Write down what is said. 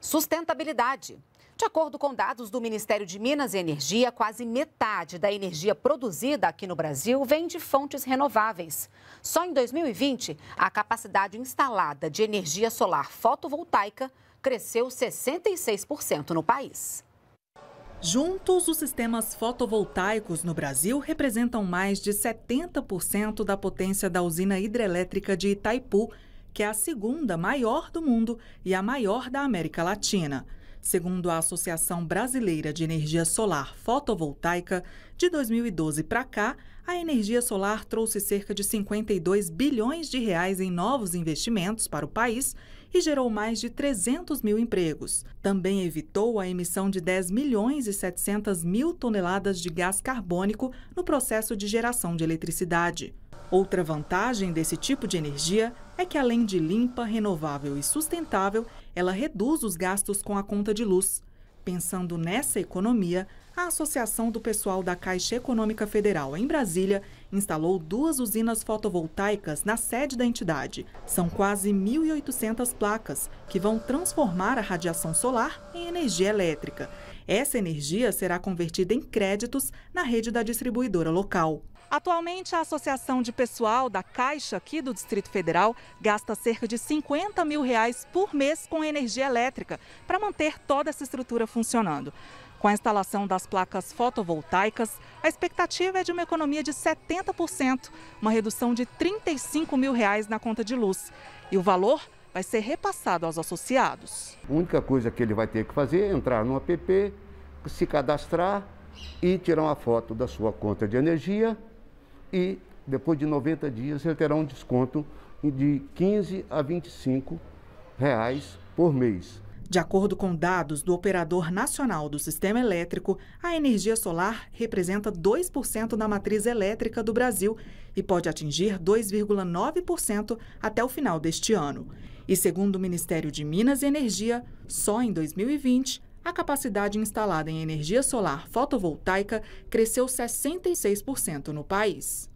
sustentabilidade. De acordo com dados do Ministério de Minas e Energia, quase metade da energia produzida aqui no Brasil vem de fontes renováveis. Só em 2020, a capacidade instalada de energia solar fotovoltaica cresceu 66% no país. Juntos, os sistemas fotovoltaicos no Brasil representam mais de 70% da potência da usina hidrelétrica de Itaipu, que é a segunda maior do mundo e a maior da América Latina. Segundo a Associação Brasileira de Energia Solar Fotovoltaica, de 2012 para cá, a energia solar trouxe cerca de 52 bilhões de reais em novos investimentos para o país e gerou mais de 300 mil empregos. Também evitou a emissão de 10 milhões e 700 mil toneladas de gás carbônico no processo de geração de eletricidade. Outra vantagem desse tipo de energia é que, além de limpa, renovável e sustentável, ela reduz os gastos com a conta de luz. Pensando nessa economia, a Associação do Pessoal da Caixa Econômica Federal em Brasília instalou duas usinas fotovoltaicas na sede da entidade. São quase 1.800 placas que vão transformar a radiação solar em energia elétrica. Essa energia será convertida em créditos na rede da distribuidora local. Atualmente, a Associação de Pessoal da Caixa aqui do Distrito Federal gasta cerca de 50 mil reais por mês com energia elétrica para manter toda essa estrutura funcionando. Com a instalação das placas fotovoltaicas, a expectativa é de uma economia de 70%, uma redução de 35 mil reais na conta de luz. E o valor vai ser repassado aos associados. A única coisa que ele vai ter que fazer é entrar no app, se cadastrar e tirar uma foto da sua conta de energia e depois de 90 dias ele terá um desconto de 15 a 25 reais por mês. De acordo com dados do Operador Nacional do Sistema Elétrico, a energia solar representa 2% da matriz elétrica do Brasil e pode atingir 2,9% até o final deste ano. E segundo o Ministério de Minas e Energia, só em 2020 a capacidade instalada em energia solar fotovoltaica cresceu 66% no país.